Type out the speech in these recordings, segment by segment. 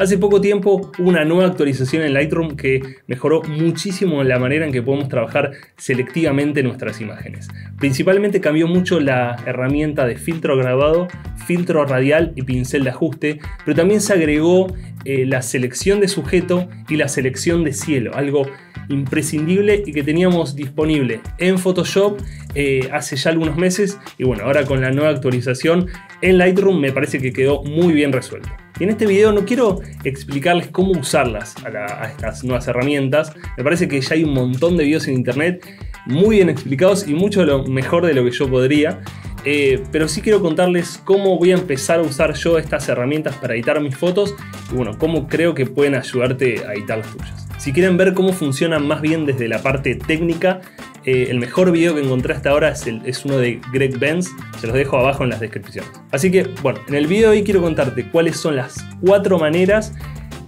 Hace poco tiempo hubo una nueva actualización en Lightroom que mejoró muchísimo la manera en que podemos trabajar selectivamente nuestras imágenes. Principalmente cambió mucho la herramienta de filtro grabado, filtro radial y pincel de ajuste, pero también se agregó eh, la selección de sujeto y la selección de cielo, algo imprescindible y que teníamos disponible en Photoshop eh, hace ya algunos meses y bueno, ahora con la nueva actualización en Lightroom me parece que quedó muy bien resuelto en este video no quiero explicarles cómo usarlas a, estas nuevas herramientas. Me parece que ya hay un montón de videos en internet muy bien explicados y mucho lo mejor de lo que yo podría. Eh, pero sí quiero contarles cómo voy a empezar a usar yo estas herramientas para editar mis fotos y bueno, cómo creo que pueden ayudarte a editar las tuyas. Si quieren ver cómo funcionan más bien desde la parte técnica, eh, el mejor video que encontré hasta ahora es, uno de Greg Benz, se los dejo abajo en la descripción. Así que, bueno, en el video de hoy quiero contarte cuáles son las cuatro maneras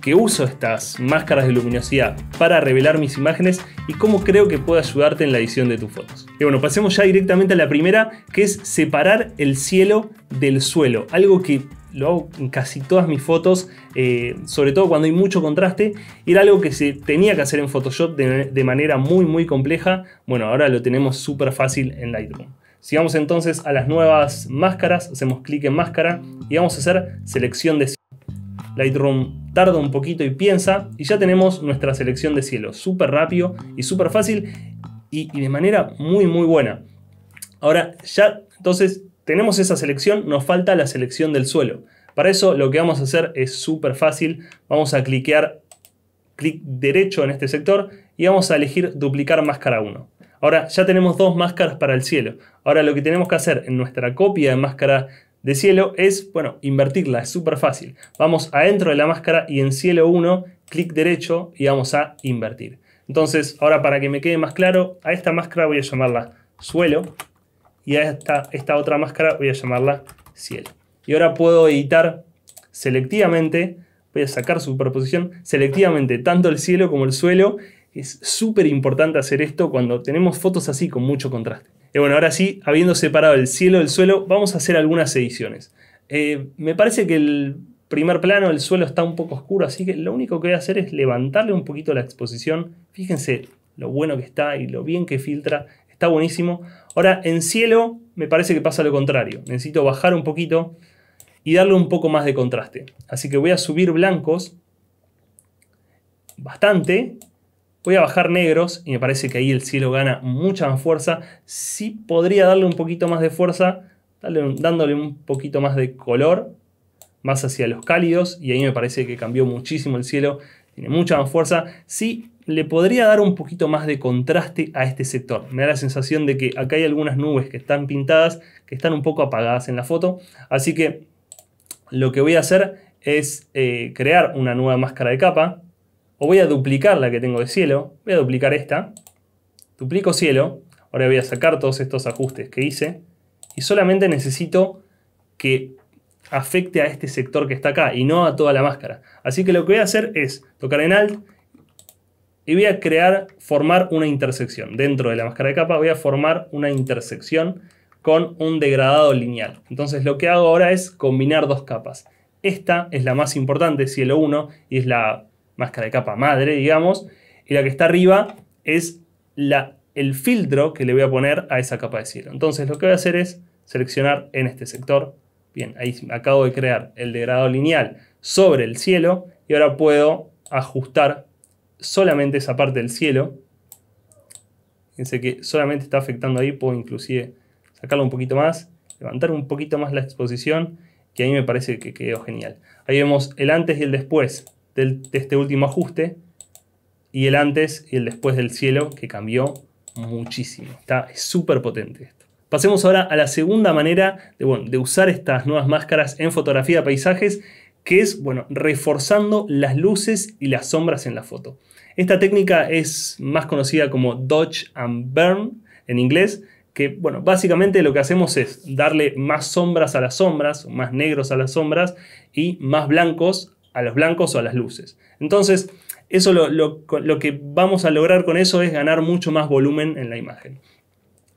que uso estas máscaras de luminosidad para revelar mis imágenes y cómo creo que puede ayudarte en la edición de tus fotos. Y bueno, pasemos ya directamente a la primera, que es separar el cielo del suelo, algo que lo hago en casi todas mis fotos, eh, sobre todo cuando hay mucho contraste, era algo que se tenía que hacer en Photoshop de, manera muy muy compleja, bueno, ahora lo tenemos súper fácil en Lightroom. Si vamos entonces a las nuevas máscaras, hacemos clic en máscara y vamos a hacer selección de Cielo. Lightroom tarda un poquito y piensa y ya tenemos nuestra selección de cielo, súper rápido y súper fácil y de manera muy muy buena. Ahora ya entonces tenemos esa selección, nos falta la selección del suelo. Para eso lo que vamos a hacer es súper fácil. Vamos a cliquear clic derecho en este sector y vamos a elegir duplicar máscara 1. Ahora ya tenemos dos máscaras para el cielo. Ahora lo que tenemos que hacer en nuestra copia de máscara de cielo es, bueno, invertirla, es súper fácil. Vamos adentro de la máscara y en cielo 1, clic derecho y vamos a invertir. Entonces, ahora para que me quede más claro, a esta máscara voy a llamarla suelo y a esta, esta otra máscara voy a llamarla cielo. Y ahora puedo editar selectivamente, voy a sacar superposición, selectivamente tanto el cielo como el suelo. Es súper importante hacer esto cuando tenemos fotos así con mucho contraste. Y bueno, ahora sí, habiendo separado el cielo del suelo, vamos a hacer algunas ediciones. Eh, me parece que el primer plano, el suelo está un poco oscuro, así que lo único que voy a hacer es levantarle un poquito la exposición. Fíjense lo bueno que está y lo bien que filtra está buenísimo. Ahora, en cielo me parece que pasa lo contrario. Necesito bajar un poquito y darle un poco más de contraste. Así que voy a subir blancos bastante. Voy a bajar negros y me parece que ahí el cielo gana mucha más fuerza. Sí podría darle un poquito más de fuerza, dándole un poquito más de color, más hacia los cálidos. Y ahí me parece que cambió muchísimo el cielo. Tiene mucha más fuerza. Sí le podría dar un poquito más de contraste a este sector. Me da la sensación de que acá hay algunas nubes que están pintadas, que están un poco apagadas en la foto. Así que lo que voy a hacer es eh, crear una nueva máscara de capa. O voy a duplicar la que tengo de cielo. Voy a duplicar esta. Duplico cielo. Ahora voy a sacar todos estos ajustes que hice. Y solamente necesito que afecte a este sector que está acá y no a toda la máscara. Así que lo que voy a hacer es tocar en Alt y voy a crear, formar una intersección. Dentro de la máscara de capa voy a formar una intersección con un degradado lineal. Entonces lo que hago ahora es combinar dos capas. Esta es la más importante, cielo 1, y es la máscara de capa madre, digamos, y la que está arriba es la, el filtro que le voy a poner a esa capa de cielo. Entonces lo que voy a hacer es seleccionar en este sector. Bien, ahí acabo de crear el degradado lineal sobre el cielo y ahora puedo ajustar solamente esa parte del cielo. Fíjense que solamente está afectando ahí, puedo inclusive sacarlo un poquito más, levantar un poquito más la exposición, que a mí me parece que quedó genial. Ahí vemos el antes y el después de este último ajuste, y el antes y el después del cielo, que cambió muchísimo. Está súper potente esto. Pasemos ahora a la segunda manera de, de usar estas nuevas máscaras en fotografía de paisajes, que es, bueno, reforzando las luces y las sombras en la foto. Esta técnica es más conocida como Dodge and Burn en inglés, que, bueno, básicamente lo que hacemos es darle más sombras a las sombras, más negros a las sombras y más blancos a los blancos o a las luces. Entonces, eso lo, lo que vamos a lograr con eso es ganar mucho más volumen en la imagen.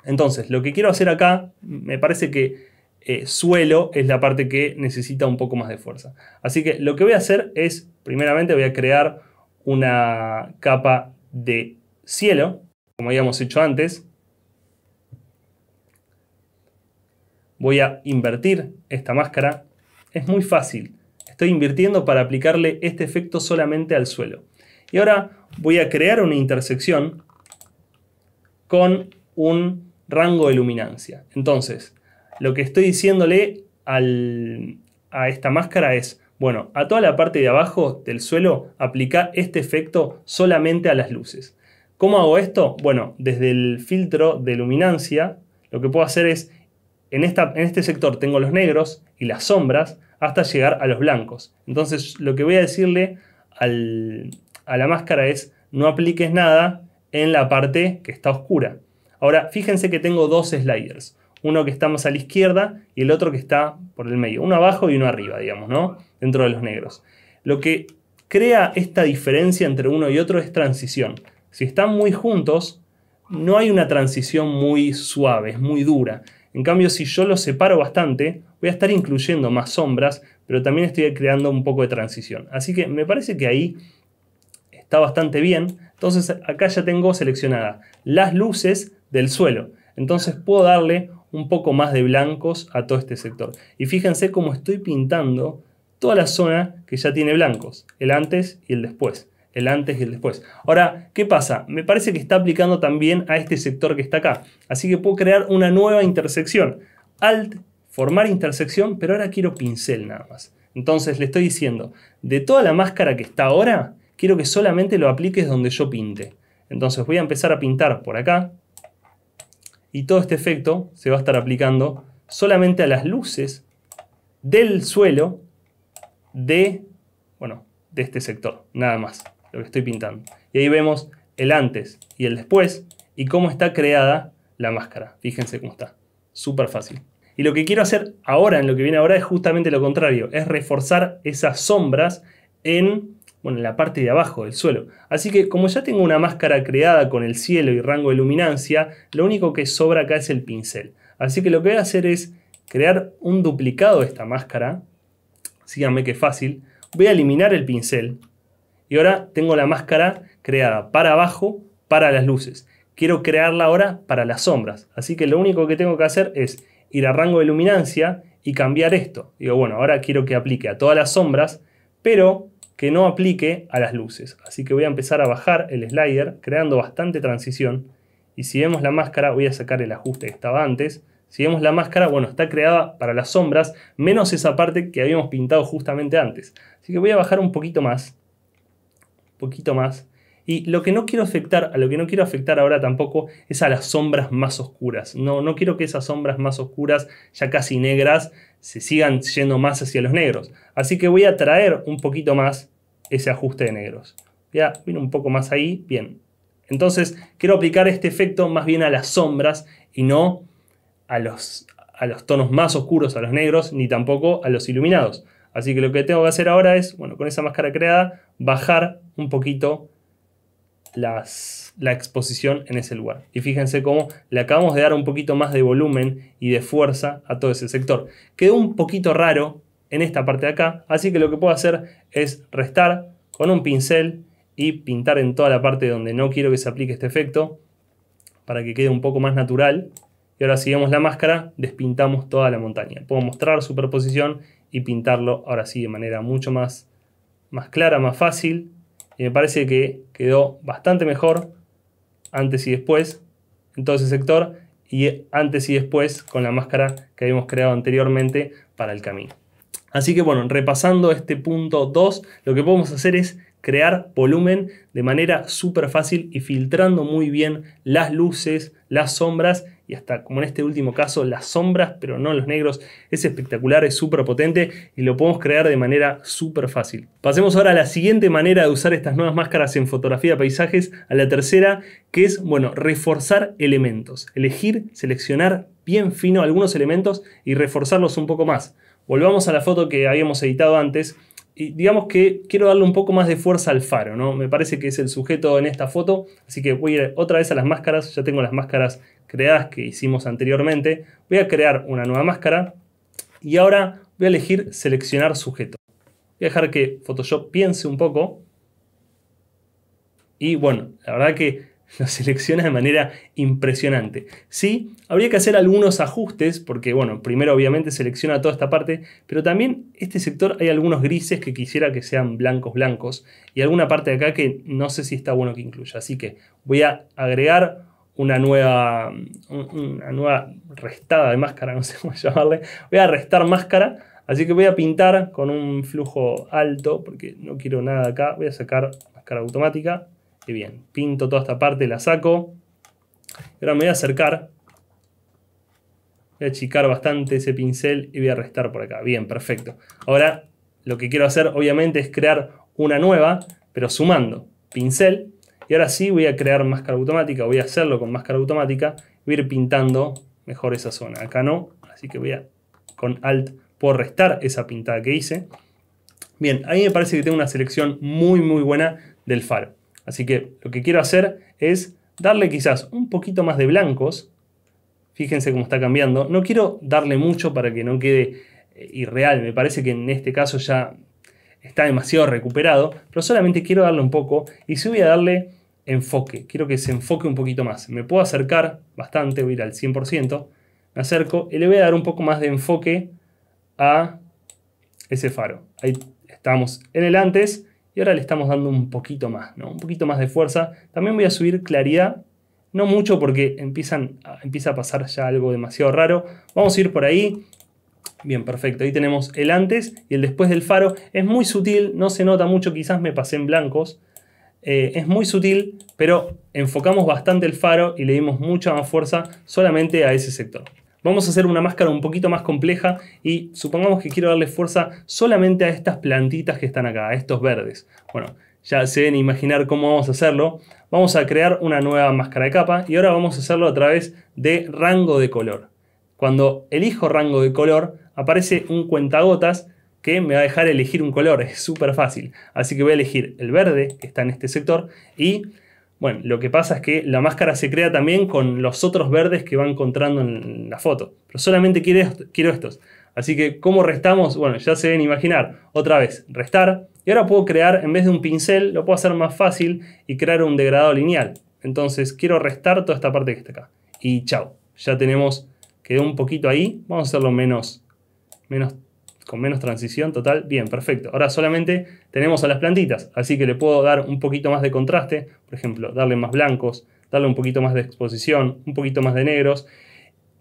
Entonces, lo que quiero hacer acá, me parece que eh, suelo es la parte que necesita un poco más de fuerza. Así que lo que voy a hacer es, primeramente voy a crear una capa de cielo, como habíamos hecho antes. Voy a invertir esta máscara. Es muy fácil. Estoy invirtiendo para aplicarle este efecto solamente al suelo. Y ahora voy a crear una intersección con un rango de luminancia. Entonces, lo que estoy diciéndole a esta máscara es, bueno, a toda la parte de abajo del suelo aplica este efecto solamente a las luces. ¿Cómo hago esto? Bueno, desde el filtro de luminancia, lo que puedo hacer es, en, en este sector tengo los negros y las sombras hasta llegar a los blancos. Entonces, lo que voy a decirle a la máscara es, no apliques nada en la parte que está oscura. Ahora, fíjense que tengo dos sliders uno que estamos a la izquierda y el otro que está por el medio, uno abajo y uno arriba, digamos, ¿no? Dentro de los negros. Lo que crea esta diferencia entre uno y otro es transición. Si están muy juntos, no hay una transición muy suave, es muy dura. En cambio, si yo los separo bastante, voy a estar incluyendo más sombras, pero también estoy creando un poco de transición. Así que me parece que ahí está bastante bien. Entonces acá ya tengo seleccionadas las luces del suelo. Entonces puedo darle un poco más de blancos a todo este sector. Y fíjense cómo estoy pintando toda la zona que ya tiene blancos, el antes y el después, el antes y el después. Ahora, ¿qué pasa? Me parece que está aplicando también a este sector que está acá, así que puedo crear una nueva intersección. Alt, formar intersección, pero ahora quiero pincel nada más. Entonces le estoy diciendo, de toda la máscara que está ahora, quiero que solamente lo apliques donde yo pinte. Entonces voy a empezar a pintar por acá, y todo este efecto se va a estar aplicando solamente a las luces del suelo de, bueno, de este sector, nada más, lo que estoy pintando. Y ahí vemos el antes y el después y cómo está creada la máscara. Fíjense cómo está, súper fácil. Y lo que quiero hacer ahora, en lo que viene ahora, es justamente lo contrario, es reforzar esas sombras en bueno, en la parte de abajo del suelo. Así que como ya tengo una máscara creada con el cielo y rango de luminancia, lo único que sobra acá es el pincel. Así que lo que voy a hacer es crear un duplicado de esta máscara. Síganme que fácil. Voy a eliminar el pincel. Y ahora tengo la máscara creada para abajo, para las luces. Quiero crearla ahora para las sombras. Así que lo único que tengo que hacer es ir a rango de luminancia y cambiar esto. Digo, bueno, ahora quiero que aplique a todas las sombras, pero que no aplique a las luces. Así que voy a empezar a bajar el slider creando bastante transición. Y si vemos la máscara, voy a sacar el ajuste que estaba antes. Si vemos la máscara, bueno, está creada para las sombras, menos esa parte que habíamos pintado justamente antes. Así que voy a bajar un poquito más. Un poquito más. Y lo que no quiero afectar, a lo que no quiero afectar ahora tampoco es a las sombras más oscuras. No, no quiero que esas sombras más oscuras, ya casi negras, se sigan yendo más hacia los negros. Así que voy a traer un poquito más ese ajuste de negros. Ya, vino un poco más ahí, bien. Entonces quiero aplicar este efecto más bien a las sombras y no a los, a los tonos más oscuros, a los negros, ni tampoco a los iluminados. Así que lo que tengo que hacer ahora es, bueno, con esa máscara creada, bajar un poquito la exposición en ese lugar. Y fíjense cómo le acabamos de dar un poquito más de volumen y de fuerza a todo ese sector. Quedó un poquito raro en esta parte de acá, así que lo que puedo hacer es restar con un pincel y pintar en toda la parte donde no quiero que se aplique este efecto para que quede un poco más natural. Y ahora si vemos la máscara, despintamos toda la montaña. Puedo mostrar superposición y pintarlo ahora sí de manera mucho más, más clara, más fácil. Y me parece que quedó bastante mejor antes y después en todo ese sector y antes y después con la máscara que habíamos creado anteriormente para el camino. Así que bueno, repasando este punto 2, lo que podemos hacer es crear volumen de manera súper fácil y filtrando muy bien las luces, las sombras y hasta como en este último caso las sombras, pero no los negros. Es espectacular, es súper potente y lo podemos crear de manera súper fácil. Pasemos ahora a la siguiente manera de usar estas nuevas máscaras en fotografía de paisajes, a la tercera, que es, bueno, reforzar elementos. Elegir, seleccionar bien fino algunos elementos y reforzarlos un poco más. Volvamos a la foto que habíamos editado antes, y digamos que quiero darle un poco más de fuerza al faro, ¿no? Me parece que es el sujeto en esta foto, así que voy a ir otra vez a las máscaras, ya tengo las máscaras creadas que hicimos anteriormente, voy a crear una nueva máscara y ahora voy a elegir seleccionar sujeto. Voy a dejar que Photoshop piense un poco. Y bueno, la verdad que lo selecciona de manera impresionante. Sí, habría que hacer algunos ajustes, porque bueno, primero obviamente selecciona toda esta parte, pero también este sector hay algunos grises que quisiera que sean blancos blancos, y alguna parte de acá que no sé si está bueno que incluya. Así que voy a agregar una nueva, mm, una nueva restada de máscara, no sé cómo llamarle. Voy a restar máscara, así que voy a pintar con un flujo alto, porque no quiero nada acá. Voy a sacar máscara automática y bien, pinto toda esta parte, la saco. Y ahora me voy a acercar. Voy a achicar bastante ese pincel y voy a restar por acá. Bien, perfecto. Ahora lo que quiero hacer obviamente es crear una nueva, pero sumando pincel. Y ahora sí voy a crear máscara automática, voy a hacerlo con máscara automática. Voy a ir pintando mejor esa zona. Acá no, así que voy a con Alt por restar esa pintada que hice. Bien, ahí me parece que tengo una selección muy muy buena del faro. Así que lo que quiero hacer es darle quizás un poquito más de blancos. Fíjense cómo está cambiando. No quiero darle mucho para que no quede eh, irreal. Me parece que en este caso ya está demasiado recuperado. Pero solamente quiero darle un poco. Y si voy a darle enfoque, quiero que se enfoque un poquito más. Me puedo acercar bastante, voy a ir al 100%. Me acerco y le voy a dar un poco más de enfoque a ese faro. Ahí estamos en el antes y ahora le estamos dando un poquito más, ¿no? un poquito más de fuerza. También voy a subir claridad, no mucho porque empiezan, empieza a pasar ya algo demasiado raro. Vamos a ir por ahí. Bien, perfecto. Ahí tenemos el antes y el después del faro. Es muy sutil, no se nota mucho, quizás me pasé en blancos. Eh, es muy sutil, pero enfocamos bastante el faro y le dimos mucha más fuerza solamente a ese sector. Vamos a hacer una máscara un poquito más compleja y supongamos que quiero darle fuerza solamente a estas plantitas que están acá, a estos verdes. Bueno, ya se deben imaginar cómo vamos a hacerlo. Vamos a crear una nueva máscara de capa y ahora vamos a hacerlo a través de rango de color. Cuando elijo rango de color, aparece un cuentagotas que me va a dejar elegir un color, es súper fácil. Así que voy a elegir el verde, que está en este sector, y bueno, lo que pasa es que la máscara se crea también con los otros verdes que va encontrando en la foto. Pero solamente quiero estos. Así que, ¿cómo restamos? Bueno, ya se deben imaginar. Otra vez, restar. Y ahora puedo crear, en vez de un pincel, lo puedo hacer más fácil y crear un degradado lineal. Entonces, quiero restar toda esta parte que está acá. Y chao. Ya tenemos, quedó un poquito ahí. Vamos a hacerlo menos, menos con menos transición total. Bien, perfecto. Ahora solamente tenemos a las plantitas, así que le puedo dar un poquito más de contraste, por ejemplo, darle más blancos, darle un poquito más de exposición, un poquito más de negros,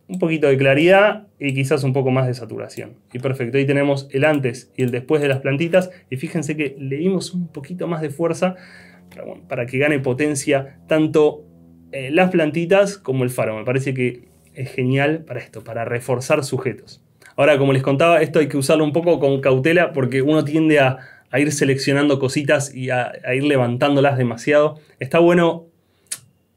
un poquito de claridad y quizás un poco más de saturación. Y perfecto, ahí tenemos el antes y el después de las plantitas y fíjense que le dimos un poquito más de fuerza para, que gane potencia tanto eh, las plantitas como el faro. Me parece que es genial para esto, para reforzar sujetos. Ahora, como les contaba, esto hay que usarlo un poco con cautela porque uno tiende a, ir seleccionando cositas y a, ir levantándolas demasiado. Está bueno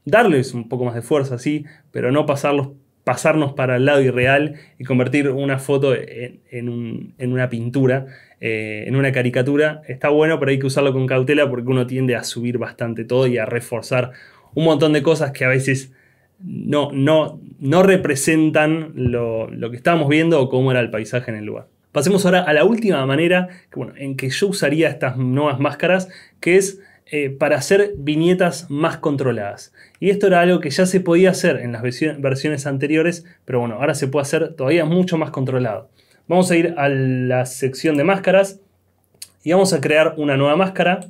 darles un poco más de fuerza, sí, pero no pasarlos, pasarnos para el lado irreal y convertir una foto en, una pintura, eh, en una caricatura. Está bueno, pero hay que usarlo con cautela porque uno tiende a subir bastante todo y a reforzar un montón de cosas que a veces no, no, no representan lo, que estábamos viendo o cómo era el paisaje en el lugar. Pasemos ahora a la última manera en que yo usaría estas nuevas máscaras, que es eh, para hacer viñetas más controladas. Y esto era algo que ya se podía hacer en las versiones anteriores, pero bueno, ahora se puede hacer todavía mucho más controlado. Vamos a ir a la sección de máscaras y vamos a crear una nueva máscara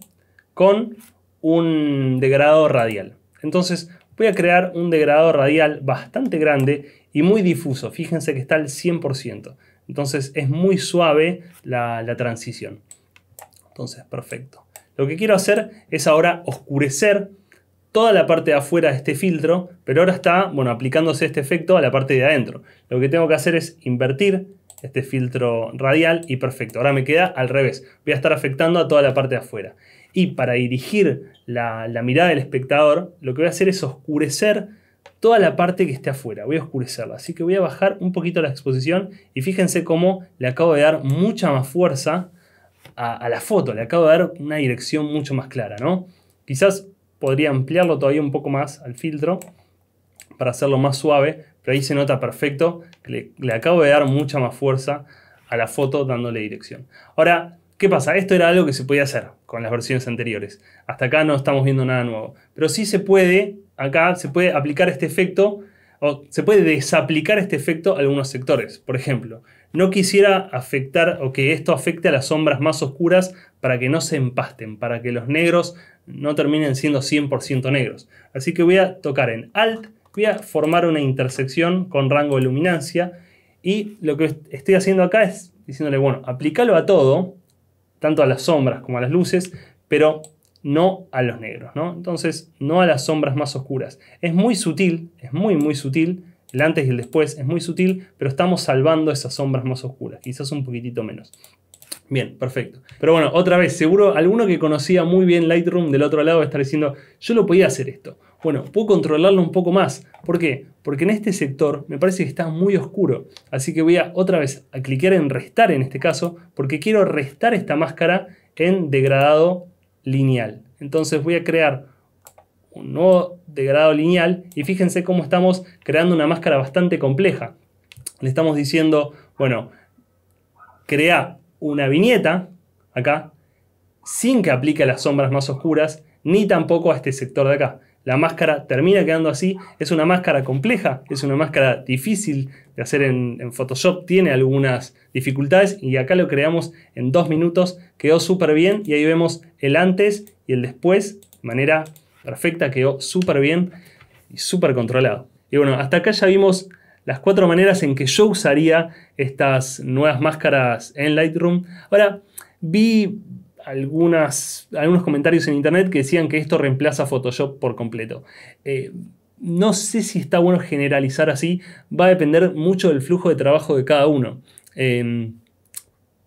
con un degradado radial. Entonces voy a crear un degradado radial bastante grande y muy difuso. Fíjense que está al 100%. Entonces es muy suave la, transición. Entonces, perfecto. Lo que quiero hacer es ahora oscurecer toda la parte de afuera de este filtro, pero ahora está, bueno, aplicándose este efecto a la parte de adentro. Lo que tengo que hacer es invertir este filtro radial y perfecto. Ahora me queda al revés. Voy a estar afectando a toda la parte de afuera. Y para dirigir la, mirada del espectador, lo que voy a hacer es oscurecer toda la parte que esté afuera, voy a oscurecerla. Así que voy a bajar un poquito la exposición y fíjense cómo le acabo de dar mucha más fuerza a, la foto, le acabo de dar una dirección mucho más clara, ¿no? Quizás podría ampliarlo todavía un poco más al filtro para hacerlo más suave, pero ahí se nota perfecto que le acabo de dar mucha más fuerza a la foto dándole dirección. Ahora, ¿qué pasa? Esto era algo que se podía hacer con las versiones anteriores. Hasta acá no estamos viendo nada nuevo. Pero sí se puede, acá se puede aplicar este efecto o se puede desaplicar este efecto a algunos sectores. Por ejemplo, no quisiera afectar o que esto afecte a las sombras más oscuras para que no se empasten, para que los negros no terminen siendo 100% negros. Así que voy a tocar en Alt, voy a formar una intersección con rango de luminancia y lo que estoy haciendo acá es diciéndole, bueno, aplícalo a todo tanto a las sombras como a las luces, pero no a los negros, ¿no? Entonces, no a las sombras más oscuras. Es muy sutil, es muy, muy sutil. El antes y el después es muy sutil, pero estamos salvando esas sombras más oscuras, quizás un poquitito menos. Bien, perfecto. Pero bueno, otra vez, seguro alguno que conocía muy bien Lightroom del otro lado va a estar diciendo, yo lo podía hacer esto. Bueno, puedo controlarlo un poco más. ¿Por qué? Porque en este sector me parece que está muy oscuro. Así que voy a otra vez a clicar en restar en este caso, porque quiero restar esta máscara en degradado lineal. Entonces voy a crear un nuevo degradado lineal y fíjense cómo estamos creando una máscara bastante compleja. Le estamos diciendo, bueno, crea una viñeta acá sin que aplique las sombras más oscuras ni tampoco a este sector de acá la máscara termina quedando así. Es una máscara compleja, es una máscara difícil de hacer en, Photoshop, tiene algunas dificultades y acá lo creamos en dos minutos, quedó súper bien y ahí vemos el antes y el después, de manera perfecta, quedó súper bien y súper controlado. Y bueno, hasta acá ya vimos las cuatro maneras en que yo usaría estas nuevas máscaras en Lightroom. Ahora, vi algunas, algunos comentarios en internet que decían que esto reemplaza Photoshop por completo. Eh, no sé si está bueno generalizar así, va a depender mucho del flujo de trabajo de cada uno. Em,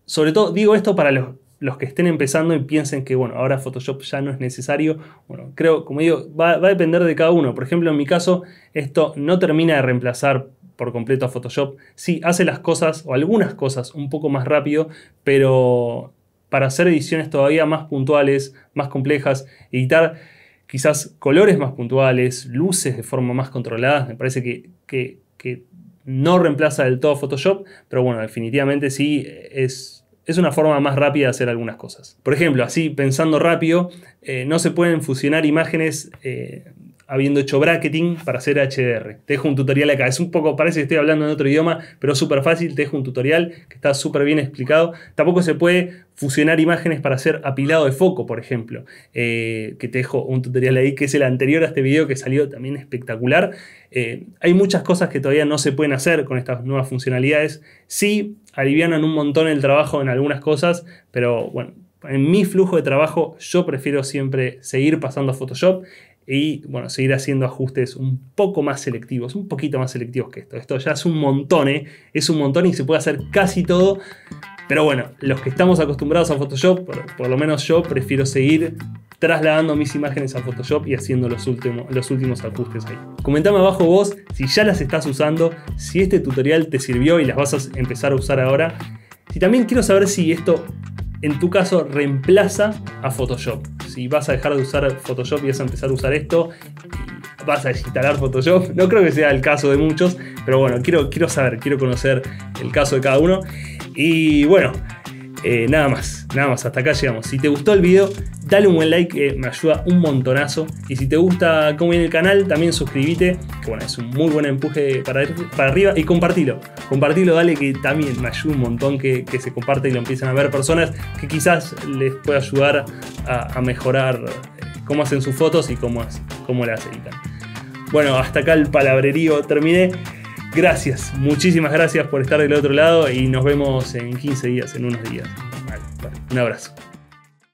sobre todo, digo esto para los, que estén empezando y piensen que, bueno, ahora Photoshop ya no es necesario. Bueno, creo, como digo, va, va a depender de cada uno. Por ejemplo, en mi caso, esto no termina de reemplazar por completo a Photoshop. Sí, hace las cosas o algunas cosas un poco más rápido, pero para hacer ediciones todavía más puntuales, más complejas, editar quizás colores más puntuales, luces de forma más controlada. Me parece que, no reemplaza del todo Photoshop, pero bueno, definitivamente sí es, es una forma más rápida de hacer algunas cosas. Por ejemplo, así pensando rápido, eh, no se pueden fusionar imágenes eh, habiendo hecho bracketing para hacer HDR. Te dejo un tutorial acá. Es un poco, parece que estoy hablando en otro idioma, pero es súper fácil. Te dejo un tutorial que está súper bien explicado. Tampoco se puede fusionar imágenes para hacer apilado de foco, por ejemplo. Eh, que te dejo un tutorial ahí, que es el anterior a este video que salió también espectacular. Eh, hay muchas cosas que todavía no se pueden hacer con estas nuevas funcionalidades. Sí, alivianan un montón el trabajo en algunas cosas, pero bueno, en mi flujo de trabajo yo prefiero siempre seguir pasando a Photoshop y bueno, seguir haciendo ajustes un poco más selectivos, un poquito más selectivos que esto. Esto ya es un montón, ¿eh? es un montón y se puede hacer casi todo. Pero bueno, los que estamos acostumbrados a Photoshop, por, lo menos yo prefiero seguir trasladando mis imágenes a Photoshop y haciendo los, los últimos ajustes ahí. Comentame abajo vos si ya las estás usando, si este tutorial te sirvió y las vas a empezar a usar ahora. Y también quiero saber si esto, en tu caso, reemplaza a Photoshop. Y vas a dejar de usar Photoshop y vas a empezar a usar esto, y vas a instalar Photoshop. No creo que sea el caso de muchos, pero bueno, quiero, quiero saber, quiero conocer el caso de cada uno. Y bueno, eh, nada más, nada más, hasta acá llegamos. Si te gustó el video, dale un buen like que me ayuda un montonazo. Y si te gusta cómo viene el canal, también suscríbete, que bueno, es un muy buen empuje para, para arriba. Y compartilo, compartilo, dale que también me ayuda un montón que, que se comparte y lo empiecen a ver personas que quizás les pueda ayudar a, mejorar eh, cómo hacen sus fotos y cómo, cómo las editan. Bueno, hasta acá el palabrerío terminé. Gracias, muchísimas gracias por estar del otro lado y nos vemos en 15 días, en unos días. Un abrazo.